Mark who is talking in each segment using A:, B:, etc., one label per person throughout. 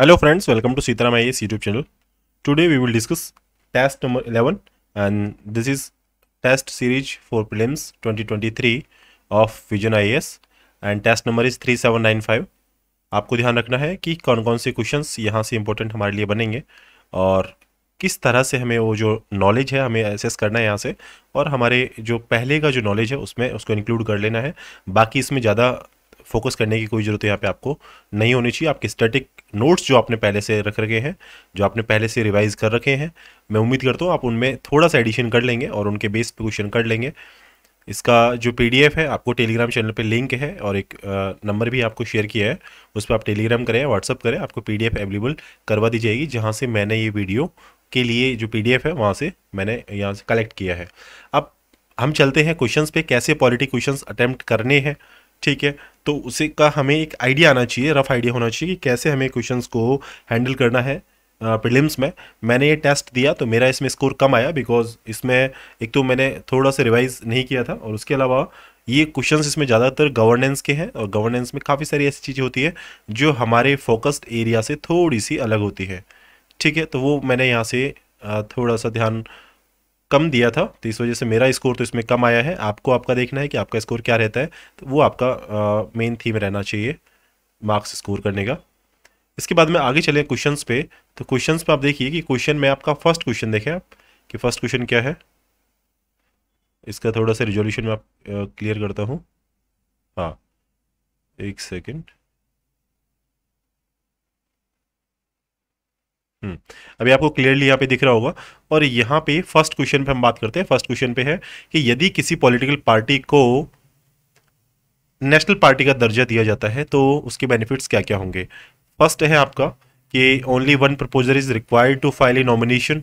A: Hello friends, welcome to Sitaram IAS YouTube channel. Today we will discuss test number 11 and this is test series for prelims 2023 of Vision IAS and test number is 3795. आपको ध्यान रखना है कि कौन कौन से questions यहाँ से इम्पोर्टेंट हमारे लिए बनेंगे और किस तरह से हमें वो जो नॉलेज है हमें एसेस करना है यहाँ से और हमारे जो पहले का जो नॉलेज है उसमें उसको इंक्लूड कर लेना है बाकी इसमें ज़्यादा फोकस करने की कोई ज़रूरत यहाँ पे आपको नहीं होनी चाहिए आपके स्टैटिक नोट्स जो आपने पहले से रख रखे हैं जो आपने पहले से रिवाइज कर रखे हैं मैं उम्मीद करता हूँ आप उनमें थोड़ा सा एडिशन कर लेंगे और उनके बेस पर क्वेश्चन कर लेंगे इसका जो पी है आपको टेलीग्राम चैनल पर लिंक है और एक नंबर भी आपको शेयर किया है उस पर आप टेलीग्राम करें व्हाट्सअप करें आपको पी अवेलेबल करवा दी जाएगी जहाँ से मैंने ये वीडियो के लिए जो पी है वहाँ से मैंने यहाँ से कलेक्ट किया है अब हम चलते हैं क्वेश्चंस पे कैसे पॉलिटिक क्वेश्चंस अटैम्प्ट करने हैं ठीक है तो उसे का हमें एक आइडिया आना चाहिए रफ आइडिया होना चाहिए कि कैसे हमें क्वेश्चंस को हैंडल करना है प्रिलिम्स में मैंने ये टेस्ट दिया तो मेरा इसमें स्कोर कम आया बिकॉज इसमें एक तो मैंने थोड़ा सा रिवाइज नहीं किया था और उसके अलावा ये क्वेश्चंस इसमें ज़्यादातर गवर्नेंस के हैं और गवर्नेंस में काफ़ी सारी ऐसी चीज़ें होती है जो हमारे फोकस्ड एरिया से थोड़ी सी अलग होती है ठीक है तो वो मैंने यहाँ से थोड़ा सा ध्यान कम दिया था तो इस वजह से मेरा स्कोर तो इसमें कम आया है आपको आपका देखना है कि आपका स्कोर क्या रहता है तो वो आपका मेन थीम रहना चाहिए मार्क्स स्कोर करने का इसके बाद में आगे चले क्वेश्चन पे तो क्वेश्चन पे आप देखिए कि क्वेश्चन में आपका फर्स्ट क्वेश्चन देखें आप कि फर्स्ट क्वेश्चन क्या है इसका थोड़ा सा रिजोल्यूशन में आप क्लियर करता हूँ हाँ एक सेकेंड हम्म। अभी आपको क्लियरली यहाँ पे दिख रहा होगा और यहाँ पे फर्स्ट क्वेश्चन पे हम बात करते हैं फर्स्ट क्वेश्चन पे है कि यदि किसी पॉलिटिकल पार्टी को नेशनल पार्टी का दर्जा दिया जाता है तो उसके बेनिफिट्स क्या क्या होंगे फर्स्ट है आपका कि only one proposer is required to file a nomination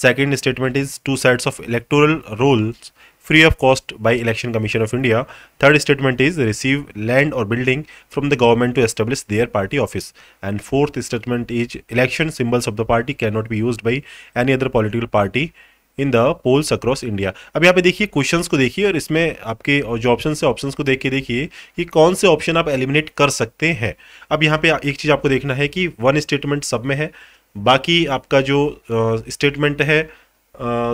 A: second statement is two sides of electoral rolls free of cost by Election Commission of India. Third statement is receive land or building from the government to establish their party office. And fourth statement is election symbols of the party cannot be used by any other political party in the polls across India अब यहाँ पे देखिए questions को देखिए और इसमें आपके और जो ऑप्शन है ऑप्शंस को देख के देखिए कि कौन से ऑप्शन आप एलिमिनेट कर सकते हैं अब यहाँ पे एक चीज़ आपको देखना है कि वन स्टेटमेंट सब में है बाकी आपका जो स्टेटमेंट है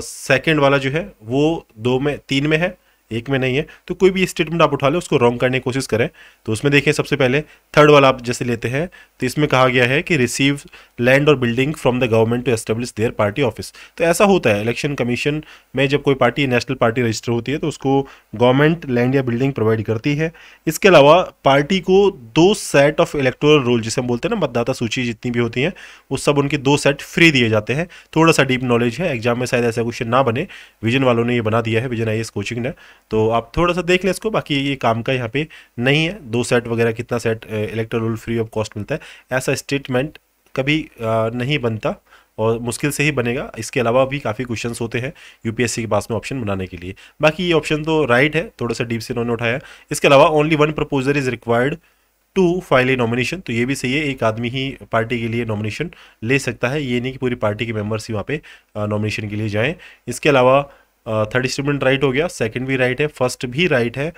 A: सेकेंड वाला जो है वो दो में तीन में है एक में नहीं है तो कोई भी स्टेटमेंट आप उठा लें उसको रॉन्ग करने की कोशिश करें तो उसमें देखें सबसे पहले थर्ड वाला आप जैसे लेते हैं तो इसमें कहा गया है कि रिसीव लैंड और building from the government to establish their party office तो ऐसा होता है इलेक्शन कमीशन में जब कोई पार्टी नेशनल पार्टी रजिस्टर होती है तो उसको गवर्नमेंट लैंड या बिल्डिंग प्रोवाइड करती है इसके अलावा पार्टी को दो सेट ऑफ इलेक्टोरल रोल जिसे हम बोलते हैं ना मतदाता सूची जितनी भी होती हैं वो सब उनके दो सेट फ्री दिए जाते हैं थोड़ा सा डीप नॉलेज है एग्जाम में शायद ऐसा क्वेश्चन ना बने विजन वालों ने ये बना दिया है विजन आई कोचिंग ने तो आप थोड़ा सा देख लें इसको बाकी ये काम का यहाँ पे नहीं है दो सेट वगैरह कितना set electoral free of cost मिलता है ऐसा स्टेटमेंट कभी नहीं बनता और मुश्किल से ही बनेगा इसके अलावा भी काफ़ी क्वेश्चन होते हैं यूपीएससी के पास में ऑप्शन बनाने के लिए बाकी ये ऑप्शन तो राइट है थोड़ा सा डीप से इन्होंने उठाया इसके अलावा only one proposal is required to file a nomination तो ये भी सही है एक आदमी ही पार्टी के लिए नॉमिनेशन ले सकता है ये नहीं कि पूरी पार्टी के मेम्बर्स ही वहाँ पे नॉमिनेशन के लिए जाएं इसके अलावा थर्ड स्टेटमेंट राइट हो गया सेकंड भी राइट है फर्स्ट भी राइट है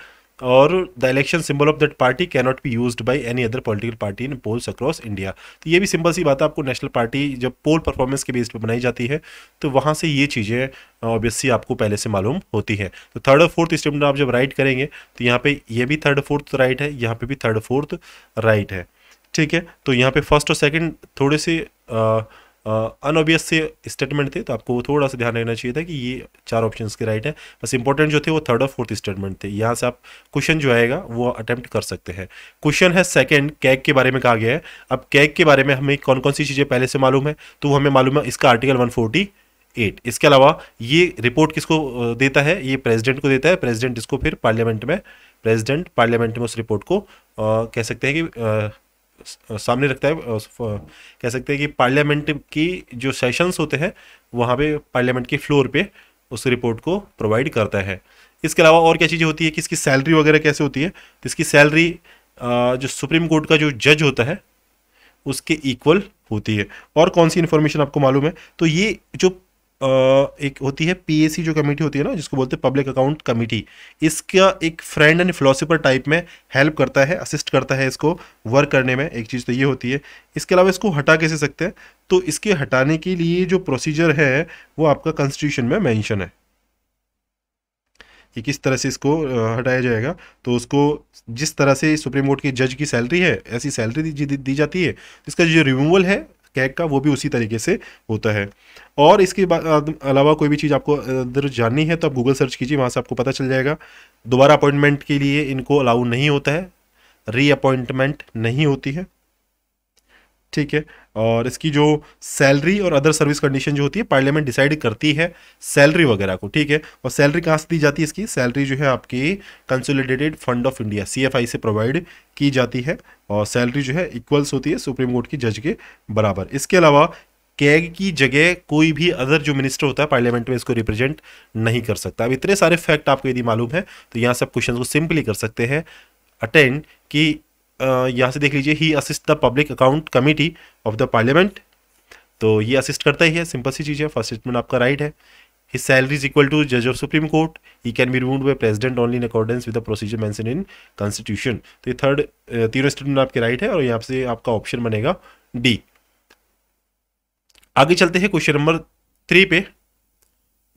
A: और the election symbol of that party can not be used by any other political party in polls across India तो ये भी सिंपल सी बात है आपको नेशनल पार्टी जब पोल परफॉर्मेंस के बेस पर बनाई जाती है तो वहाँ से ये चीज़ें ऑब्वियसली आपको पहले से मालूम होती है तो थर्ड और फोर्थ स्टेटमेंट आप जब राइट करेंगे तो यहाँ पे ये भी थर्ड फोर्थ राइट है यहाँ पे भी थर्ड फोर्थ राइट है ठीक है तो यहाँ पे फर्स्ट और सेकेंड थोड़े से आ, अनऑबियस से स्टेटमेंट थे तो आपको थोड़ा सा ध्यान रखना चाहिए था कि ये चार ऑप्शन के राइट हैं बस इंपॉर्टेंट जो थे वो थर्ड और फोर्थ स्टेटमेंट थे यहाँ से आप क्वेश्चन जो आएगा वो अटेम्प्ट कर सकते हैं क्वेश्चन है सेकेंड कैग के बारे में कहा गया है अब कैग के बारे में हमें कौन कौन सी चीज़ें पहले से मालूम है तो हमें मालूम है इसका आर्टिकल वन एट इसके अलावा ये रिपोर्ट किसको देता है ये प्रेसिडेंट को देता है प्रेसिडेंट इसको फिर पार्लियामेंट में प्रेसिडेंट पार्लियामेंट में उस रिपोर्ट को आ, कह सकते हैं कि आ, सामने रखता है कह सकते हैं कि पार्लियामेंट की जो सेशंस होते हैं वहाँ पे पार्लियामेंट के फ्लोर पे उस रिपोर्ट को प्रोवाइड करता है इसके अलावा और क्या चीज़ें होती है कि इसकी सैलरी वगैरह कैसे होती है तो इसकी सैलरी जो सुप्रीम कोर्ट का जो जज होता है उसके इक्वल होती है और कौन सी इन्फॉर्मेशन आपको मालूम है तो ये जो एक होती है पीएसी जो कमेटी होती है ना जिसको बोलते हैं पब्लिक अकाउंट कमेटी इसका एक फ्रेंड एंड फिलोसफर टाइप में हेल्प करता है असिस्ट करता है इसको वर्क करने में एक चीज़ तो ये होती है इसके अलावा इसको हटा कैसे सकते हैं तो इसके हटाने के लिए जो प्रोसीजर है वो आपका कॉन्स्टिट्यूशन में मैंशन है कि किस तरह से इसको हटाया जाएगा तो उसको जिस तरह से सुप्रीम कोर्ट के जज की सैलरी है ऐसी सैलरी दी, दी जाती है तो इसका जो रिमूवल है कैक का वो भी उसी तरीके से होता है और इसके अलावा कोई भी चीज़ आपको अंदर जाननी है तो आप गूगल सर्च कीजिए वहाँ से आपको पता चल जाएगा दोबारा अपॉइंटमेंट के लिए इनको अलाउ नहीं होता है री अपॉइंटमेंट नहीं होती है ठीक है और इसकी जो सैलरी और अदर सर्विस कंडीशन जो होती है पार्लियामेंट डिसाइड करती है सैलरी वगैरह को ठीक है और सैलरी कहाँ से दी जाती है इसकी सैलरी जो है आपकी consolidated fund of India CFI से प्रोवाइड की जाती है और सैलरी जो है इक्वल्स होती है सुप्रीम कोर्ट की जज के बराबर इसके अलावा कैग की जगह कोई भी अदर जो मिनिस्टर होता है पार्लियामेंट में इसको रिप्रेजेंट नहीं कर सकता अब इतने सारे फैक्ट आपको यदि मालूम है तो यहाँ से आप क्वेश्चन को सिंपली कर सकते हैं अटेंड कि यहाँ से देख लीजिए he assist the public account committee of the parliament तो ये असिस्ट करता ही है सिंपल सी चीज़ है फर्स्ट स्टेटमेंट आपका राइट है his salary is equal to जज of supreme court he can be removed by president only in accordance with the procedure mention in constitution तो ये थर्ड तीनों स्टेटमेंट आपके राइट है और यहाँ से आपका ऑप्शन बनेगा डी आगे चलते हैं क्वेश्चन नंबर थ्री पे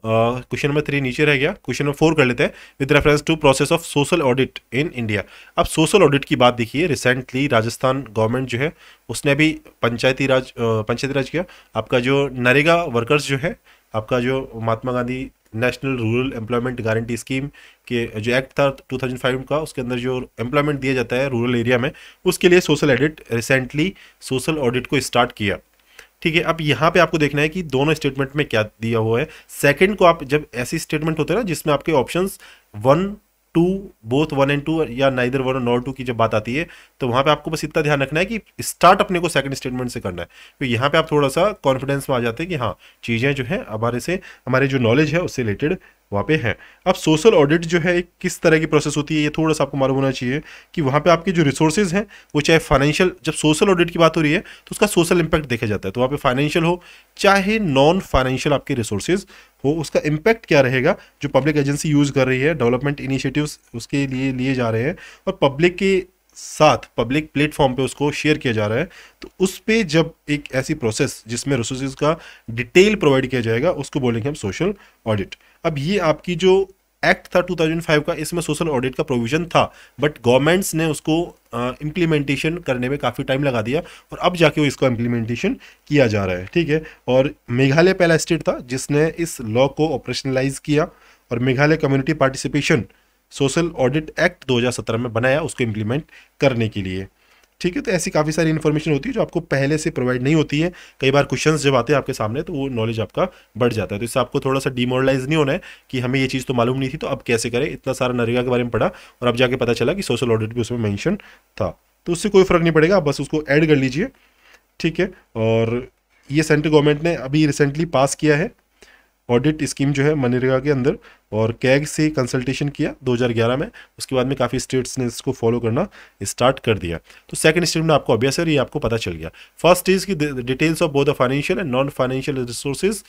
A: क्वेश्चन नंबर थ्री नीचे रह गया क्वेश्चन नंबर फोर कर लेते हैं with reference to process of social audit in India अब सोशल ऑडिट की बात देखिए रिसेंटली राजस्थान गवर्नमेंट जो है उसने अभी पंचायती राज पंचायती राज किया आपका जो नरेगा वर्कर्स जो है आपका जो Mahatma Gandhi national rural employment guarantee scheme के जो एक्ट था 2005 का उसके अंदर जो एम्प्लॉयमेंट दिया जाता है रूरल एरिया में उसके लिए social audit recently social audit को स्टार्ट किया ठीक है अब यहाँ पे आपको देखना है कि दोनों स्टेटमेंट में क्या दिया हुआ है सेकंड को आप जब ऐसी स्टेटमेंट होते हैं ना जिसमें आपके options one two both one and two या नाइदर वन और टू की जब बात आती है तो वहाँ पे आपको बस इतना ध्यान रखना है कि स्टार्ट अपने को सेकंड स्टेटमेंट से करना है तो यहाँ पे आप थोड़ा सा कॉन्फिडेंस में आ जाते हैं कि हाँ चीज़ें जो है हमारे से हमारे जो नॉलेज है उससे रिलेटेड वहाँ पे है अब सोशल ऑडिट जो है किस तरह की प्रोसेस होती है ये थोड़ा सा आपको मालूम होना चाहिए कि वहाँ पे आपके जो रिसोर्सेज हैं वो चाहे फाइनेंशियल जब सोशल ऑडिट की बात हो रही है तो उसका सोशल इम्पैक्ट देखा जाता है तो वहाँ पे फाइनेंशियल हो चाहे नॉन फाइनेंशियल आपके रिसोर्सेज हो उसका इम्पैक्ट क्या रहेगा जो पब्लिक एजेंसी यूज़ कर रही है डेवलपमेंट इनिशिएटिव्स उसके लिए लिए जा रहे हैं और पब्लिक के साथ पब्लिक प्लेटफॉर्म पे उसको शेयर किया जा रहा है तो उस पर जब एक ऐसी प्रोसेस जिसमें रिसोर्सेज का डिटेल प्रोवाइड किया जाएगा उसको बोलेंगे हम सोशल ऑडिट अब ये आपकी जो एक्ट था 2005 का इसमें सोशल ऑडिट का प्रोविजन था बट गवर्नमेंट्स ने उसको इम्प्लीमेंटेशन करने में काफ़ी टाइम लगा दिया और अब जाके वो इसको इम्प्लीमेंटेशन किया जा रहा है ठीक है और मेघालय पहला स्टेट था जिसने इस लॉ को ऑपरेशनलाइज किया और Meghalaya community participation social audit act 2017 में बनाया उसको इम्प्लीमेंट करने के लिए ठीक है तो ऐसी काफ़ी सारी इन्फॉर्मेशन होती है जो आपको पहले से प्रोवाइड नहीं होती है कई बार क्वेश्चन जब आते हैं आपके सामने तो वो नॉलेज आपका बढ़ जाता है तो इससे आपको थोड़ा सा डिमोरलाइज नहीं होना है कि हमें ये चीज़ तो मालूम नहीं थी तो अब कैसे करें इतना सारा नरेगा के बारे में पढ़ा और अब जाके पता चला कि सोशल ऑडिट भी उसमें मैंशन था तो उससे कोई फ़र्क नहीं पड़ेगा आप बस उसको ऐड कर लीजिए ठीक है और ये सेंट्रल गवर्नमेंट ने अभी रिसेंटली पास किया है ऑडिट स्कीम जो है मनरेगा के अंदर और कैग से कंसल्टेशन किया 2011 में उसके बाद में काफ़ी स्टेट्स ने इसको फॉलो करना स्टार्ट कर दिया तो सेकंड स्टेप में आपको अभ्यास है ये आपको पता चल गया फर्स्ट इज की details of both the financial and non financial resources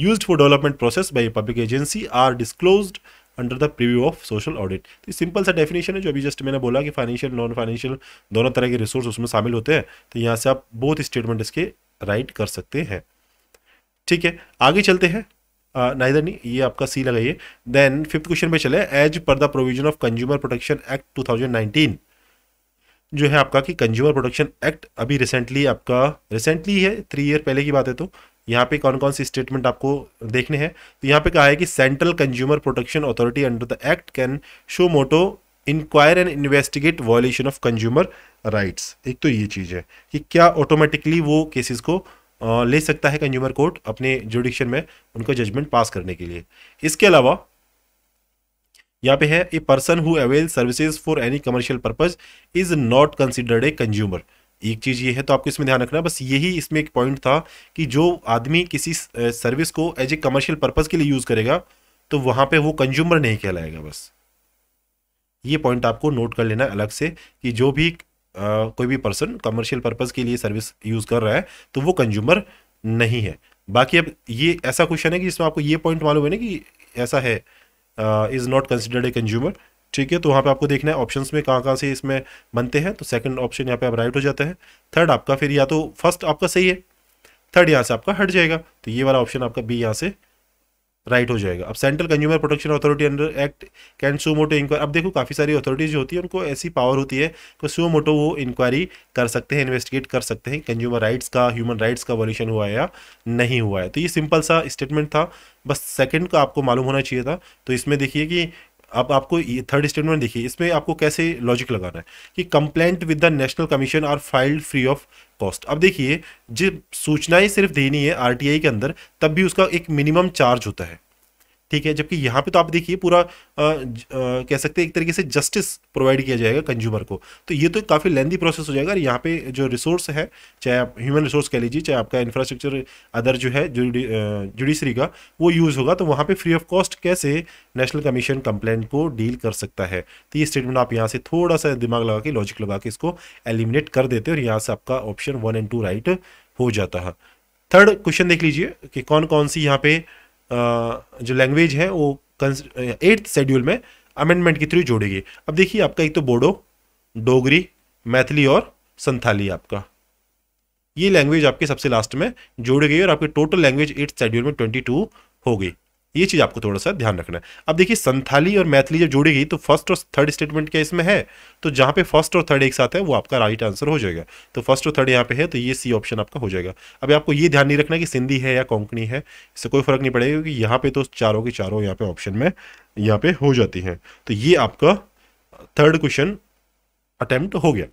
A: use for development process by public agency are disclose under the preview of social audit तो सिंपल सा डेफिनेशन है जो अभी जस्ट मैंने बोला कि फाइनेंशियल नॉन फाइनेंशियल दोनों तरह के रिसोर्स उसमें शामिल होते हैं तो यहाँ से आप बहुत स्टेटमेंट इसके राइट कर सकते हैं ठीक है आगे चलते हैं नाइदर नहीं ये आपका सी लगाइए देन फिफ्थ क्वेश्चन पे चले as per the provision of consumer protection act 2019 जो है आपका कि कंज्यूमर प्रोटेक्शन एक्ट अभी रिसेंटली आपका रिसेंटली है थ्री ईयर पहले की बात है तो यहाँ पे कौन कौन सी स्टेटमेंट आपको देखने हैं तो यहाँ पे कहा है कि central consumer protection authority under the act can suo motu inquire and investigate violation of consumer rights एक तो ये चीज़ है कि क्या ऑटोमेटिकली वो केसेस को ले सकता है कंज्यूमर कोर्ट अपने जुडिक्शन में उनका जजमेंट पास करने के लिए इसके अलावा यहाँ पे है a person who avail services for any commercial purpose is not considered a consumer एक चीज़ ये है तो आपको इसमें ध्यान रखना बस यही इसमें एक पॉइंट था कि जो आदमी किसी सर्विस को एज ए कमर्शियल पर्पज़ के लिए यूज़ करेगा तो वहां पे वो कंज्यूमर नहीं कहलाएगा बस ये पॉइंट आपको नोट कर लेना अलग से कि जो भी कोई भी पर्सन कमर्शियल पर्पज़ के लिए सर्विस यूज़ कर रहा है तो वो कंज्यूमर नहीं है बाकी अब ये ऐसा क्वेश्चन है कि इसमें आपको ये पॉइंट मालूम है ना कि ऐसा है is not considered a consumer ठीक है तो वहाँ पे आपको देखना है ऑप्शंस में कहाँ कहाँ से इसमें बनते हैं तो सेकंड ऑप्शन यहाँ पे आप राइट हो जाता है थर्ड आपका फिर या तो फर्स्ट आपका सही है थर्ड यहाँ से आपका हट जाएगा तो ये वाला ऑप्शन आपका बी यहाँ से राइट हो जाएगा अब central consumer protection authority under act can suo motu inquiry अब देखो काफ़ी सारी अथॉरिटीज जो होती है उनको ऐसी पावर होती है कि सू मोटो वो इंक्वायरी कर सकते हैं इन्वेस्टिगेट कर सकते हैं कंज्यूमर राइट्स का ह्यूमन राइट्स का वॉल्यूशन हुआ है या नहीं हुआ है तो ये सिंपल सा स्टेटमेंट था बस सेकेंड का आपको मालूम होना चाहिए था तो इसमें देखिए कि अब आपको ये थर्ड स्टेटमेंट देखिए इसमें आपको कैसे लॉजिक लगाना है कि complaint with the national commission are filed free of cost अब देखिए जब सूचनाएं सिर्फ देनी है आरटीआई के अंदर तब भी उसका एक मिनिमम चार्ज होता है ठीक है जबकि यहाँ पे तो आप देखिए पूरा आ, आ, कह सकते हैं एक तरीके से जस्टिस प्रोवाइड किया जाएगा कंज्यूमर को तो ये तो काफ़ी लेंदी प्रोसेस हो जाएगा और यहाँ पे जो रिसोर्स है चाहे आप ह्यूमन रिसोर्स कह लीजिए चाहे आपका इंफ्रास्ट्रक्चर अदर जो है जुडिशरी का वो यूज़ होगा तो वहाँ पर फ्री ऑफ कॉस्ट कैसे नेशनल कमीशन कंप्लेन को डील कर सकता है तो ये स्टेटमेंट आप यहाँ से थोड़ा सा दिमाग लगा के लॉजिक लगा के इसको एलिमिनेट कर देते और यहाँ से आपका option one and two right हो जाता है थर्ड क्वेश्चन देख लीजिए कि कौन कौन सी यहाँ पे जो लैंग्वेज है वो एट्थ शेड्यूल में अमेंडमेंट के थ्रू जोड़ेगी अब देखिए आपका एक तो बोडो डोगरी मैथिली और संथाली आपका ये लैंग्वेज आपके सबसे लास्ट में जोड़ गई और आपकी टोटल लैंग्वेज एट्थ शेड्यूल में ट्वेंटी टू हो गई ये चीज़ आपको थोड़ा सा ध्यान रखना है अब देखिए संथाली और मैथिली जब जोड़ी गई तो फर्स्ट और थर्ड स्टेटमेंट क्या इसमें है तो जहां पे फर्स्ट और थर्ड एक साथ है वो आपका राइट आंसर हो जाएगा तो फर्स्ट और थर्ड यहाँ पे है तो ये सी ऑप्शन आपका हो जाएगा अभी आपको ये ध्यान नहीं रखना कि सिंधी है या कोंकणी है इससे कोई फर्क नहीं पड़ेगा क्योंकि यहाँ पे तो चारों के चारों यहाँ पे ऑप्शन में यहाँ पे हो जाती है तो ये आपका थर्ड क्वेश्चन अटैम्प्ट हो गया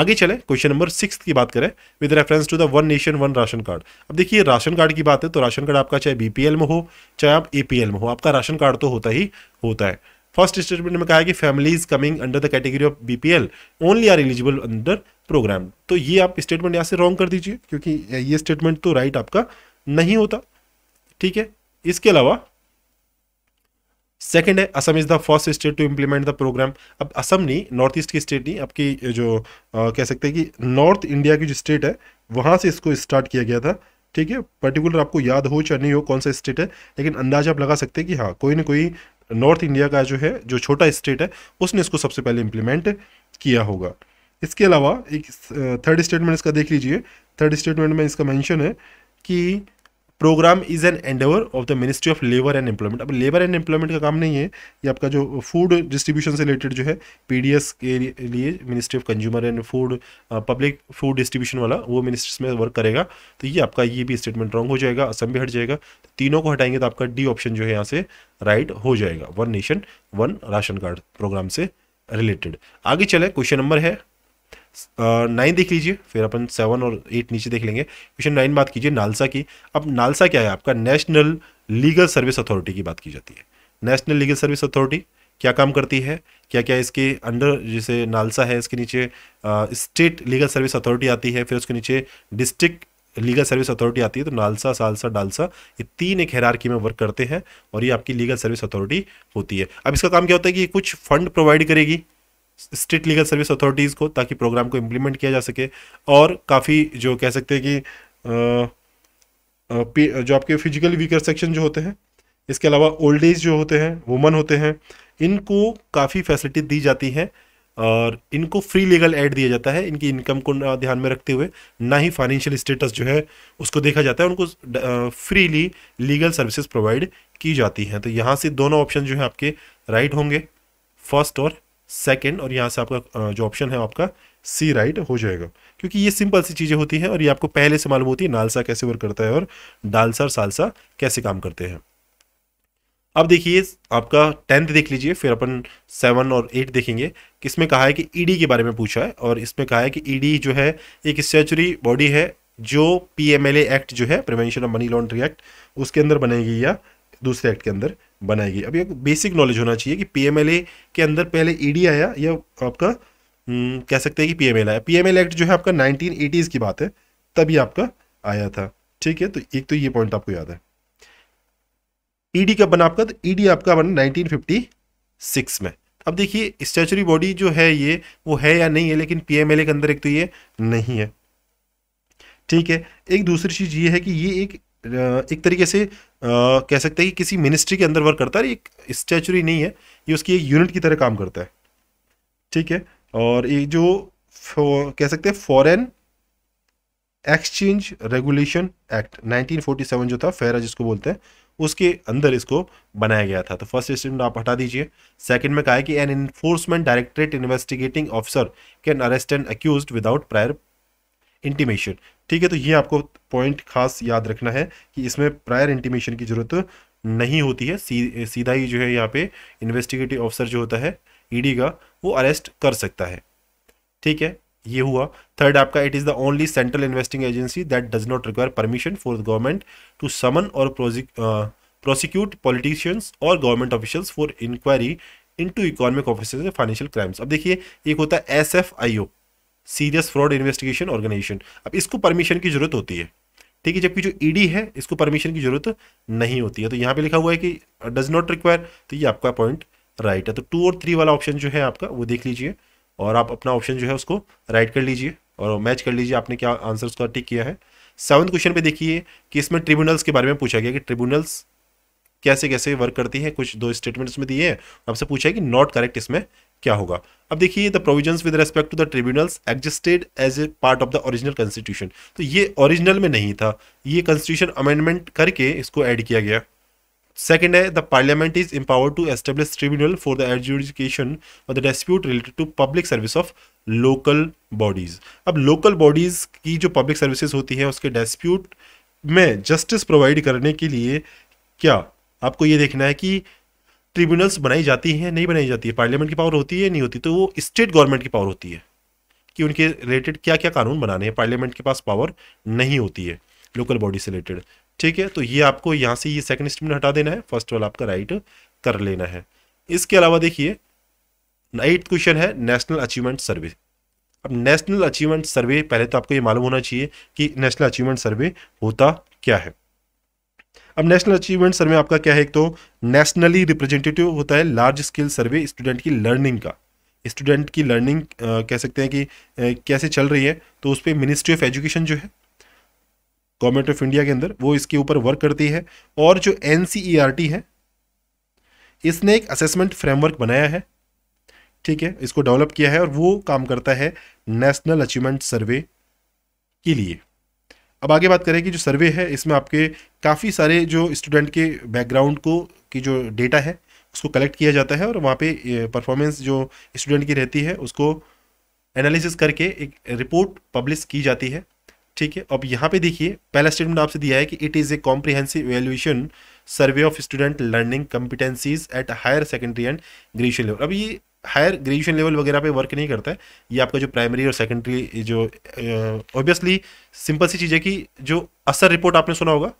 A: आगे चले क्वेश्चन नंबर सिक्स की बात करें with reference to the one nation one ration card अब देखिए राशन कार्ड की बात है तो राशन कार्ड आपका चाहे बीपीएल में हो चाहे आप एपीएल में हो आपका राशन कार्ड तो होता ही होता है फर्स्ट स्टेटमेंट में कहा है कि families coming under the category of BPL only are eligible under programme तो ये आप स्टेटमेंट यहाँ से रॉन्ग कर दीजिए क्योंकि ये स्टेटमेंट तो राइट आपका नहीं होता ठीक है इसके अलावा सेकेंड है Assam is the first state to implement the programme अब असम नहीं नॉर्थ ईस्ट की स्टेट नहीं आपकी जो आ, कह सकते हैं कि नॉर्थ इंडिया की जो स्टेट है वहाँ से इसको स्टार्ट किया गया था ठीक है पर्टिकुलर आपको याद हो चाहे नहीं हो कौन सा स्टेट है लेकिन अंदाजा आप लगा सकते हैं कि हाँ कोई ना कोई नॉर्थ इंडिया का जो है जो छोटा स्टेट है उसने इसको सबसे पहले इम्प्लीमेंट किया होगा इसके अलावा एक थर्ड स्टेटमेंट इसका देख लीजिए थर्ड स्टेटमेंट में इसका मैंशन है कि programme is an endeavour of the ministry of labour and employment अब लेबर एंड एम्प्लॉयमेंट का काम नहीं है ये आपका जो फूड डिस्ट्रीब्यूशन से रिलेटेड जो है पीडीएस के लिए ministry of consumer and food public food distribution वाला वो मिनिस्ट्री में वर्क करेगा तो ये आपका ये भी स्टेटमेंट रॉन्ग हो जाएगा असम भी हट जाएगा तो तीनों को हटाएंगे तो आपका डी ऑप्शन जो है यहाँ से राइट right हो जाएगा one nation one ration card programme से रिलेटेड आगे चले क्वेश्चन नंबर है नाइन देख लीजिए फिर अपन सेवन और एट नीचे देख लेंगे क्वेश्चन नाइन बात कीजिए नालसा की अब नालसा क्या है आपका नेशनल लीगल सर्विस अथॉरिटी की बात की जाती है नेशनल लीगल सर्विस अथॉरिटी क्या काम करती है क्या क्या इसके अंडर जैसे नालसा है इसके नीचे स्टेट लीगल सर्विस अथॉरिटी आती है फिर उसके नीचे डिस्ट्रिक्ट लीगल सर्विस अथॉरिटी आती है तो नालसा सालसा डालसा ये तीन एक हैरारकी में वर्क करते हैं और ये आपकी लीगल सर्विस अथॉरिटी होती है अब इसका काम क्या होता है कि कुछ फंड प्रोवाइड करेगी स्टेट लीगल सर्विस अथॉरिटीज़ को ताकि प्रोग्राम को इम्प्लीमेंट किया जा सके और काफ़ी जो कह सकते हैं कि जो आपके फिजिकली वीकर सेक्शन जो होते हैं इसके अलावा ओल्ड एज जो होते हैं वुमन होते हैं इनको काफ़ी फैसिलिटी दी जाती है और इनको फ्री लीगल एड दिया जाता है इनकी इनकम को ध्यान में रखते हुए ना ही फाइनेंशियल स्टेटस जो है उसको देखा जाता है उनको फ्रीली लीगल सर्विसेज प्रोवाइड की जाती हैं तो यहाँ से दोनों ऑप्शन जो है आपके राइट होंगे फर्स्ट और सेकेंड और यहाँ से आपका जो ऑप्शन है आपका सी राइट हो जाएगा क्योंकि ये सिंपल सी चीज़ें होती हैं और ये आपको पहले से मालूम होती है नालसा कैसे वर्क करता है और डालसा और सालसा कैसे काम करते हैं अब देखिए आपका टेंथ देख लीजिए फिर अपन सेवन और एट देखेंगे इसमें कहा है कि ईडी e के बारे में पूछा है और इसमें कहा है कि ईडी e जो है एक स्टैचुरी बॉडी है जो पीएमएलए एक्ट जो है prevention of money laundry act उसके अंदर बनेगी या दूसरे एक्ट के अंदर बनाएगी अभी एक बेसिक नॉलेज होना चाहिए कि पी के अंदर पहले ई e आया या आपका हम्म, कह सकते हैं कि पी एम आया पी एक्ट जो है आपका नाइनटीन की बात है तभी आपका आया था ठीक है तो एक तो ये पॉइंट आपको याद है ईडी e कब बना आपका तो ईडी e आपका बना 1956 में अब देखिए स्टैचुरी बॉडी जो है ये वो है या नहीं है लेकिन पीएमएलए के अंदर एक तो ये नहीं है ठीक है एक दूसरी चीज़ ये है कि ये एक एक तरीके से कह सकते हैं कि किसी मिनिस्ट्री के अंदर वर्क करता है एक स्टैचुरी नहीं है ये उसकी एक यूनिट की तरह काम करता है ठीक है और ये जो कह सकते हैं फॉरेन एक्सचेंज रेगुलेशन एक्ट 1947 जो था फेरा जिसको बोलते हैं उसके अंदर इसको बनाया गया था तो फर्स्ट स्टेटमेंट आप हटा दीजिए सेकंड में कहा है कि an enforcement directorate investigating officer can arrest and accuse without prior intimation ठीक है तो ये आपको पॉइंट खास याद रखना है कि इसमें प्रायर इंटीमेशन की ज़रूरत नहीं होती है सी, सीधा ही जो है यहाँ पे इन्वेस्टिगेटिव ऑफिसर जो होता है ईडी e का वो अरेस्ट कर सकता है ठीक है ये हुआ थर्ड आपका it is the only central investing agency that does not require permission for the government to summon और प्रोसिक्यूट पॉलिटिशियंस और government officials for inquiry into economic officers financial crimes अब देखिए एक होता है S F serious fraud investigation organisation अब इसको permission की जरूरत होती है ठीक है जबकि जो ईडी e है इसको परमिशन की जरूरत नहीं होती है तो यहाँ पे लिखा हुआ है कि डज नॉट रिक्वायर तो ये आपका पॉइंट राइट है तो टू और थ्री वाला ऑप्शन जो है आपका वो देख लीजिए और आप अपना ऑप्शन जो है उसको राइट कर लीजिए और मैच कर लीजिए आपने क्या आंसर उसका टिक किया है सेवन्थ क्वेश्चन पे देखिए कि इसमें ट्रिब्यूनल्स के बारे में पूछा गया कि ट्रिब्यूनल्स कैसे कैसे वर्क करती है कुछ दो स्टेटमेंट्स में दिए हैं आपसे पूछा है कि नॉट करेक्ट इसमें क्या होगा अब देखिए the provisions with respect to the tribunals existed as a part of the original constitution तो ये ओरिजिनल में नहीं था ये कॉन्स्टिट्यूशन अमेंडमेंट करके इसको ऐड किया गया सेकेंड है the parliament is empower to establish tribunal for the adjudication और the dispute related to public service of local bodies अब लोकल बॉडीज की जो पब्लिक सर्विसेज होती है उसके डिस्प्यूट में जस्टिस प्रोवाइड करने के लिए क्या आपको ये देखना है कि ट्रिब्यूनल्स बनाई जाती हैं नहीं बनाई जाती है पार्लियामेंट की पावर होती है नहीं होती तो वो स्टेट गवर्नमेंट की पावर होती है कि उनके रिलेटेड क्या क्या कानून बनाने हैं पार्लियामेंट के पास पावर नहीं होती है लोकल बॉडी से रिलेटेड ठीक है तो ये आपको यहाँ से ये सेकंड स्टेटमेंट हटा देना है फर्स्ट वाला आपका राइट कर लेना है इसके अलावा देखिए एट क्वेश्चन है नेशनल अचीवमेंट सर्वे अब नेशनल अचीवमेंट सर्वे पहले तो आपको ये मालूम होना चाहिए कि नेशनल अचीवमेंट सर्वे होता क्या है अब नेशनल अचीवमेंट सर्वे आपका क्या है एक तो नेशनली रिप्रेजेंटेटिव होता है लार्ज स्केल सर्वे स्टूडेंट की लर्निंग का स्टूडेंट की लर्निंग कह सकते हैं कि कैसे चल रही है तो उस पर मिनिस्ट्री ऑफ एजुकेशन जो है गवर्नमेंट ऑफ इंडिया के अंदर वो इसके ऊपर वर्क करती है और जो एन e है इसने एक असेसमेंट फ्रेमवर्क बनाया है ठीक है इसको डेवलप किया है और वो काम करता है नेशनल अचीवमेंट सर्वे के लिए अब आगे बात करें कि जो सर्वे है इसमें आपके काफ़ी सारे जो स्टूडेंट के बैकग्राउंड को की जो डेटा है उसको कलेक्ट किया जाता है और वहाँ पे परफॉर्मेंस जो स्टूडेंट की रहती है उसको एनालिसिस करके एक रिपोर्ट पब्लिश की जाती है ठीक है अब यहाँ पे देखिए पहला स्टेटमेंट आपसे दिया है कि it is a comprehensive evaluation survey of student learning competencies at higher secondary and graduation level अब ये हायर ग्रेजुएशन लेवल वगैरह पे वर्क नहीं करता है ये आपका जो प्राइमरी और सेकेंडरी जो ऑब्वियसली सिंपल सी चीज़ है कि जो असर रिपोर्ट आपने सुना होगा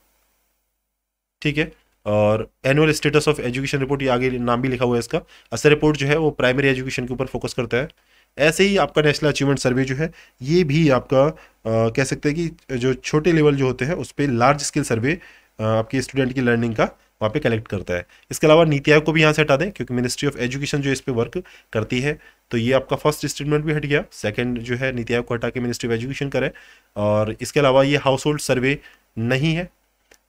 A: ठीक है और annual status of education report ये आगे नाम भी लिखा हुआ है इसका असर रिपोर्ट जो है वो प्राइमरी एजुकेशन के ऊपर फोकस करता है ऐसे ही आपका नेशनल अचीवमेंट सर्वे जो है ये भी आपका आ, कह सकते हैं कि जो छोटे लेवल जो होते हैं उस पर लार्ज स्केल सर्वे आपके स्टूडेंट की लर्निंग का वहाँ पे कलेक्ट करता है इसके अलावा नीति आयोग को भी यहाँ से हटा दें क्योंकि मिनिस्ट्री ऑफ एजुकेशन जो इस पर वर्क करती है तो ये आपका फर्स्ट स्टेटमेंट भी हट गया सेकंड जो है नीति आयोग को हटा के मिनिस्ट्री ऑफ एजुकेशन करें और इसके अलावा ये हाउस होल्ड सर्वे नहीं है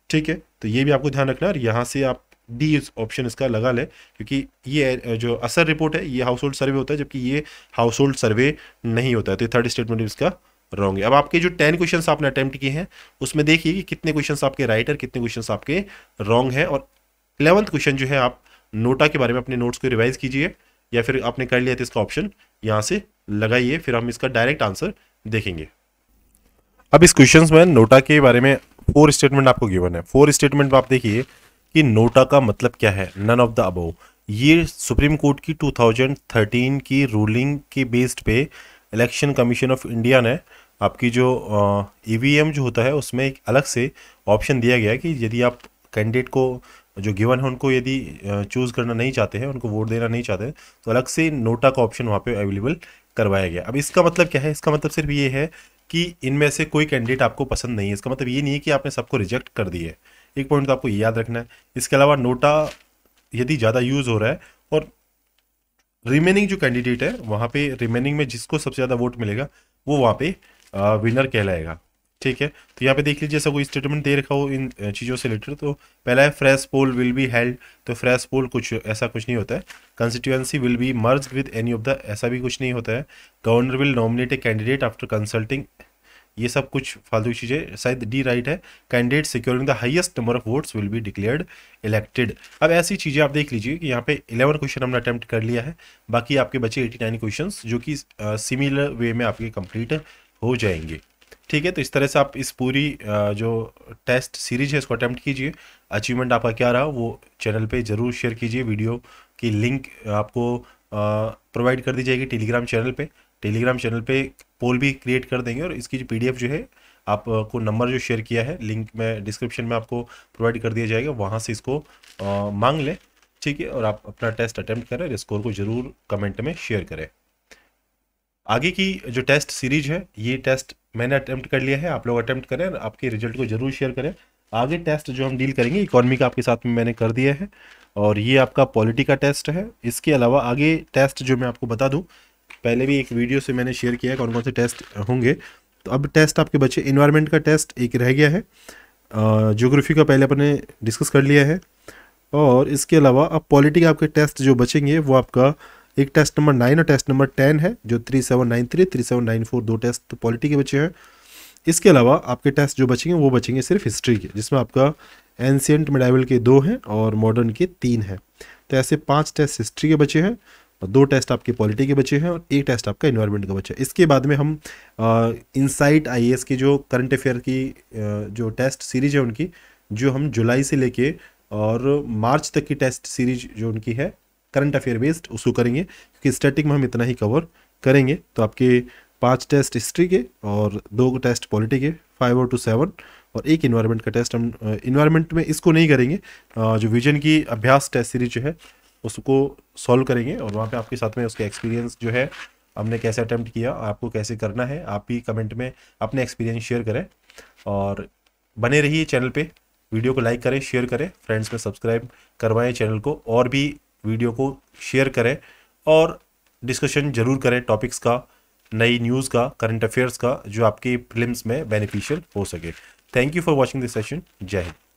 A: ठीक है तो ये भी आपको ध्यान रखना और यहाँ से आप डी ऑप्शन इसका लगा लें क्योंकि ये जो असर रिपोर्ट है ये हाउस होल्ड सर्वे होता है जबकि ये हाउस होल्ड सर्वे नहीं होता है तो थर्ड स्टेटमेंट इसका रहोगे अब आपके जो टेन क्वेश्चन आपने अटैम्प्ट किए हैं उसमें देखिए कि कितने क्वेश्चन आपके राइट और कितने क्वेश्चन आपके रॉन्ग है और इलेवंथ क्वेश्चन जो है आप नोटा के बारे में अपने नोट्स को रिवाइज कीजिए या फिर आपने कर लिया तो इसका ऑप्शन यहाँ से लगाइए फिर हम इसका डायरेक्ट आंसर देखेंगे अब इस क्वेश्चन में नोटा के बारे में फोर स्टेटमेंट आपको गिवन है फोर स्टेटमेंट आप देखिए कि नोटा का मतलब क्या है नन ऑफ द अबोव ये सुप्रीम कोर्ट की 2013 की रूलिंग के बेस्ड पे इलेक्शन कमीशन ऑफ इंडिया ने आपकी जो ई e जो होता है उसमें एक अलग से ऑप्शन दिया गया कि यदि आप कैंडिडेट को जो गिवन है उनको यदि चूज़ करना नहीं चाहते हैं उनको वोट देना नहीं चाहते तो अलग से नोटा का ऑप्शन वहाँ पे अवेलेबल करवाया गया अब इसका मतलब क्या है इसका मतलब सिर्फ ये है कि इनमें से कोई कैंडिडेट आपको पसंद नहीं है इसका मतलब ये नहीं है कि आपने सबको रिजेक्ट कर दिया है एक पॉइंट तो आपको याद रखना है इसके अलावा नोटा यदि ज़्यादा यूज़ हो रहा है और रिमेनिंग जो कैंडिडेट है वहाँ पर रिमेनिंग में जिसको सबसे ज़्यादा वोट मिलेगा वो वहाँ पर विनर कहलाएगा ठीक है तो यहाँ पे देख लीजिए ऐसा कोई स्टेटमेंट दे रखा हो इन चीज़ों से रिलेटेड तो पहला है fresh poll will be held तो फ्रेश पोल कुछ ऐसा कुछ नहीं होता है constituency will be merge with any of the ऐसा भी कुछ नहीं होता है governor will nominate a candidate after consulting ये सब कुछ फालतू चीज़ें शायद डी राइट है candidate securing the highest number of votes will be declared elected अब ऐसी चीज़ें आप देख लीजिए कि यहाँ पे 11 क्वेश्चन हमने अटैम्प्ट कर लिया है बाकी आपके बचे 89 क्वेश्चंस जो कि सिमिलर वे में आपके कंप्लीट है हो जाएंगे ठीक है तो इस तरह से आप इस पूरी जो टेस्ट सीरीज है इसको अटैम्प्ट कीजिए अचीवमेंट आपका क्या रहा वो चैनल पे ज़रूर शेयर कीजिए वीडियो की लिंक आपको प्रोवाइड कर दी जाएगी टेलीग्राम चैनल पे टेलीग्राम चैनल पे पोल भी क्रिएट कर देंगे और इसकी जो पीडीएफ जो है आपको नंबर जो शेयर किया है लिंक में डिस्क्रिप्शन में आपको प्रोवाइड कर दिया जाएगा वहाँ से इसको आ, मांग लें ठीक है और आप अपना टेस्ट अटैम्प्ट करें और स्कोर को ज़रूर कमेंट में शेयर करें आगे की जो टेस्ट सीरीज है ये टेस्ट मैंने अटैम्प्ट कर लिया है आप लोग अटैम्प्ट करें आपके रिजल्ट को जरूर शेयर करें आगे टेस्ट जो हम डील करेंगे इकोनॉमी का आपके साथ में मैंने कर दिया है और ये आपका पॉलिटी का टेस्ट है इसके अलावा आगे टेस्ट जो मैं आपको बता दूँ पहले भी एक वीडियो से मैंने शेयर किया है कौन कौन से टेस्ट होंगे तो अब टेस्ट आपके बच्चे इन्वायरमेंट का टेस्ट एक रह गया है जोग्राफी का पहले अपने डिस्कस कर लिया है और इसके अलावा अब पॉलिटी का आपके टेस्ट जो बचेंगे वो आपका एक टेस्ट नंबर नाइन और टेस्ट नंबर टेन है जो three seven nine three three seven nine four दो टेस्ट तो पॉलिटी के बचे हैं इसके अलावा आपके टेस्ट जो बचेंगे वो बचेंगे सिर्फ हिस्ट्री के जिसमें आपका एंशियंट मेडावल के दो हैं और मॉडर्न के तीन हैं तो ऐसे पाँच टेस्ट हिस्ट्री के बचे हैं और दो टेस्ट आपके पॉलिटी के बचे हैं और एक टेस्ट आपका इन्वायरमेंट का बचा है इसके बाद में हम इनसाइट आई की जो करंट अफेयर की जो टेस्ट सीरीज है उनकी जो हम जुलाई से लेके और मार्च तक की टेस्ट सीरीज जो उनकी है करंट अफेयर बेस्ड उसको करेंगे क्योंकि स्टैटिक में हम इतना ही कवर करेंगे तो आपके पाँच टेस्ट हिस्ट्री के और दो टेस्ट पॉलिटी के फाइव और टू सेवन और एक इन्वायरमेंट का टेस्ट हम इन्वायरमेंट में इसको नहीं करेंगे जो विजन की अभ्यास टेस्ट सीरीज जो है उसको सॉल्व करेंगे और वहाँ पर आपके साथ में उसके एक्सपीरियंस जो है हमने कैसे अटैम्प्ट किया आपको कैसे करना है आप भी कमेंट में अपने एक्सपीरियंस शेयर करें और बने रहिए चैनल पे वीडियो को लाइक करें शेयर करें फ्रेंड्स में सब्सक्राइब करवाएं चैनल को और भी वीडियो को शेयर करें और डिस्कशन जरूर करें टॉपिक्स का नई न्यूज़ का करंट अफेयर्स का जो आपके फिल्म में बेनिफिशियल हो सके thank you for watching this session जय हिंद